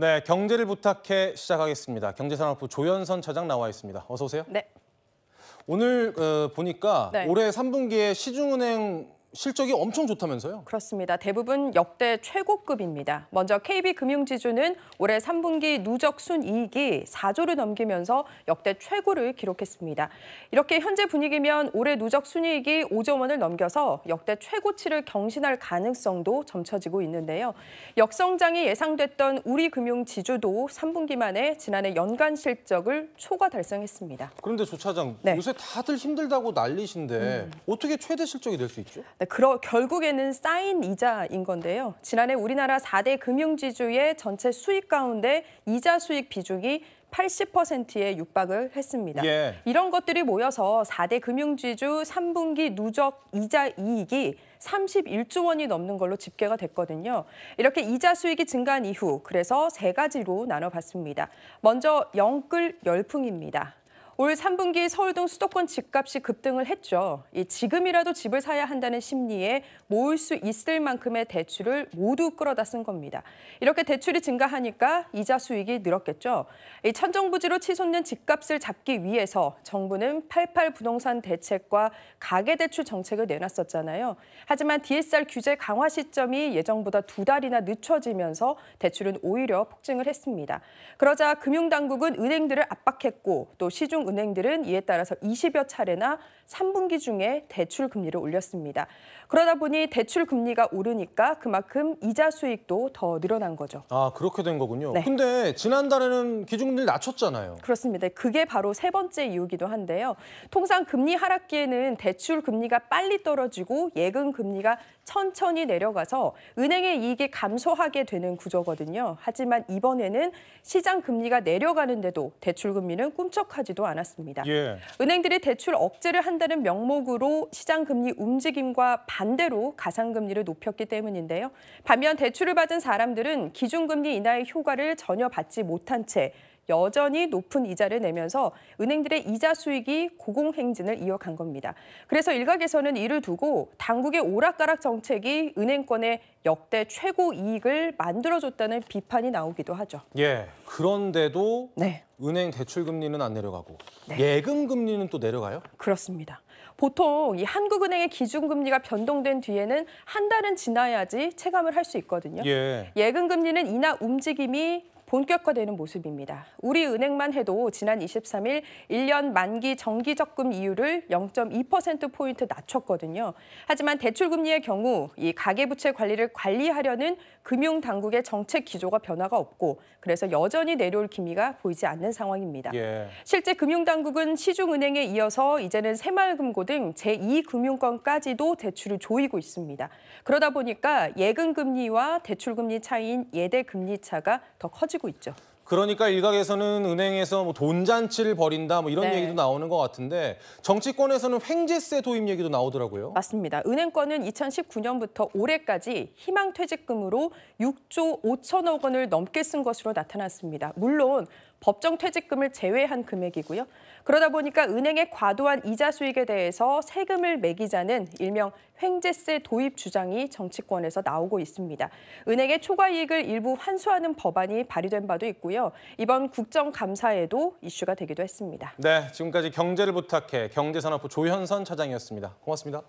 네, 경제를 부탁해 시작하겠습니다. 경제산업부 조현선 차장 나와 있습니다. 어서 오세요. 네. 오늘 어, 보니까 네. 올해 3분기에 시중은행 실적이 엄청 좋다면서요? 그렇습니다. 대부분 역대 최고급입니다. 먼저 KB금융지주는 올해 3분기 누적순 이익이 4조를 넘기면서 역대 최고를 기록했습니다. 이렇게 현재 분위기면 올해 누적순이익이 5조 원을 넘겨서 역대 최고치를 경신할 가능성도 점쳐지고 있는데요. 역성장이 예상됐던 우리금융지주도 3분기 만에 지난해 연간 실적을 초과 달성했습니다. 그런데 조 차장, 네. 요새 다들 힘들다고 난리신데 음. 어떻게 최대 실적이 될 수 있죠? 네, 그러, 결국에는 쌓인 이자인 건데요. 지난해 우리나라 4대 금융지주의 전체 수익 가운데 이자 수익 비중이 80%에 육박을 했습니다. 예. 이런 것들이 모여서 4대 금융지주 3분기 누적 이자 이익이 31조 원이 넘는 걸로 집계가 됐거든요. 이렇게 이자 수익이 증가한 이후 그래서 세 가지로 나눠봤습니다. 먼저 영끌 열풍입니다. 올 3분기 서울 등 수도권 집값이 급등을 했죠. 지금이라도 집을 사야 한다는 심리에 모을 수 있을 만큼의 대출을 모두 끌어다 쓴 겁니다. 이렇게 대출이 증가하니까 이자 수익이 늘었겠죠. 이 천정부지로 치솟는 집값을 잡기 위해서 정부는 88 부동산 대책과 가계대출 정책을 내놨었잖아요. 하지만 DSR 규제 강화 시점이 예정보다 두 달이나 늦춰지면서 대출은 오히려 폭증을 했습니다. 그러자 금융당국은 은행들을 압박했고 또 시중 은행들은 이에 따라서 20여 차례나 3분기 중에 대출 금리를 올렸습니다. 그러다 보니 대출 금리가 오르니까 그만큼 이자 수익도 더 늘어난 거죠. 아, 그렇게 된 거군요. 네. 근데 지난달에는 기준금리를 낮췄잖아요. 그렇습니다. 그게 바로 세 번째 이유기도 한데요. 통상 금리 하락기에는 대출 금리가 빨리 떨어지고 예금 금리가 천천히 내려가서 은행의 이익이 감소하게 되는 구조거든요. 하지만 이번에는 시장 금리가 내려가는데도 대출 금리는 꿈쩍하지도 않았습니다. 않았습니다. 예. 은행들이 대출 억제를 한다는 명목으로 시장 금리 움직임과 반대로 가상 금리를 높였기 때문인데요. 반면 대출을 받은 사람들은 기준 금리 인하의 효과를 전혀 받지 못한 채 여전히 높은 이자를 내면서 은행들의 이자 수익이 고공행진을 이어간 겁니다. 그래서 일각에서는 이를 두고 당국의 오락가락 정책이 은행권의 역대 최고 이익을 만들어줬다는 비판이 나오기도 하죠. 예, 그런데도 네. 은행 대출 금리는 안 내려가고 네. 예금 금리는 또 내려가요? 그렇습니다. 보통 이 한국은행의 기준금리가 변동된 뒤에는 한 달은 지나야지 체감을 할 수 있거든요. 예. 예금금리는 인하 움직임이 본격화되는 모습입니다. 우리은행만 해도 지난 23일 1년 만기 정기적금 이율을 0.2%포인트 낮췄거든요. 하지만 대출금리의 경우 이 가계부채 관리를 관리하려는 금융당국의 정책 기조가 변화가 없고 그래서 여전히 내려올 기미가 보이지 않는 상황입니다. 예. 실제 금융당국은 시중은행에 이어서 이제는 새마을금고 등 제2금융권까지도 대출을 조이고 있습니다. 그러다 보니까 예금금리와 대출금리 차이인 예대금리 차가 더 커지고 커지고 있죠. 그러니까 일각에서는 은행에서 뭐 돈잔치를 벌인다 뭐 이런 네. 얘기도 나오는 것 같은데 정치권에서는 횡재세 도입 얘기도 나오더라고요. 맞습니다. 은행권은 2019년부터 올해까지 희망퇴직금으로 6조 5천억 원을 넘게 쓴 것으로 나타났습니다. 물론 법정 퇴직금을 제외한 금액이고요. 그러다 보니까 은행의 과도한 이자 수익에 대해서 세금을 매기자는 일명 횡재세 도입 주장이 정치권에서 나오고 있습니다. 은행의 초과 이익을 일부 환수하는 법안이 발의된 바도 있고요. 이번 국정감사에도 이슈가 되기도 했습니다. 네, 지금까지 경제를 부탁해 경제산업부 조현선 차장이었습니다. 고맙습니다.